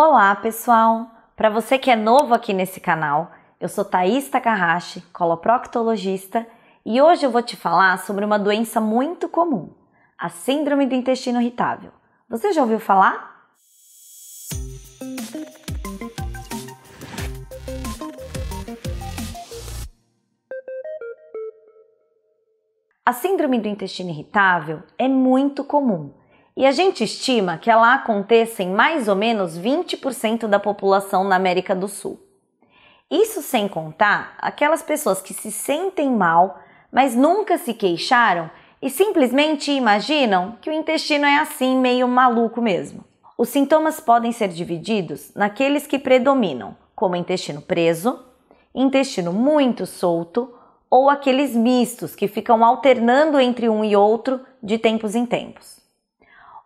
Olá, pessoal! Para você que é novo aqui nesse canal, eu sou Thaís Takahashi, coloproctologista, e hoje eu vou te falar sobre uma doença muito comum, a síndrome do intestino irritável. Você já ouviu falar? A síndrome do intestino irritável é muito comum e a gente estima que ela aconteça em mais ou menos 20% da população na América do Sul. Isso sem contar aquelas pessoas que se sentem mal, mas nunca se queixaram e simplesmente imaginam que o intestino é assim, meio maluco mesmo. Os sintomas podem ser divididos naqueles que predominam, como intestino preso, intestino muito solto ou aqueles mistos que ficam alternando entre um e outro de tempos em tempos.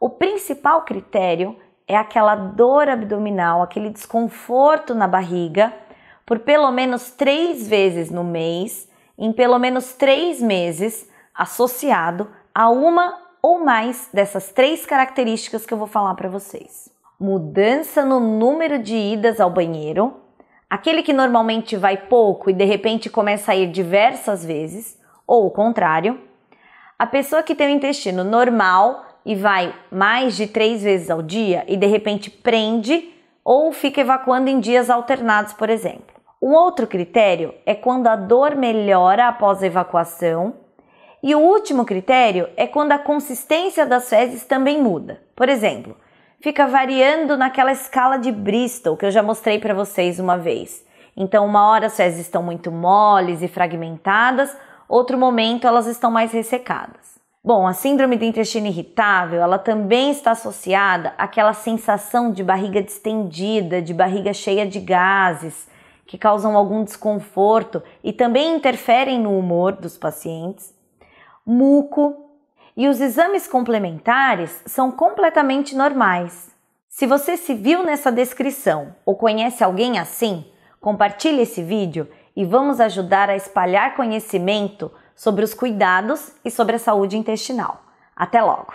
O principal critério é aquela dor abdominal, aquele desconforto na barriga, por pelo menos três vezes no mês, em pelo menos três meses, associado a uma ou mais dessas três características que eu vou falar para vocês: mudança no número de idas ao banheiro, aquele que normalmente vai pouco e de repente começa a ir diversas vezes, ou o contrário, a pessoa que tem o intestino normal e vai mais de três vezes ao dia e de repente prende ou fica evacuando em dias alternados, por exemplo. Um outro critério é quando a dor melhora após a evacuação. E o último critério é quando a consistência das fezes também muda. Por exemplo, fica variando naquela escala de Bristol que eu já mostrei para vocês uma vez. Então, uma hora as fezes estão muito moles e fragmentadas, outro momento elas estão mais ressecadas. Bom, a síndrome do intestino irritável, ela também está associada àquela sensação de barriga distendida, de barriga cheia de gases, que causam algum desconforto e também interferem no humor dos pacientes. Muco e os exames complementares são completamente normais. Se você se viu nessa descrição ou conhece alguém assim, compartilhe esse vídeo e vamos ajudar a espalhar conhecimento sobre os cuidados e sobre a saúde intestinal. Até logo!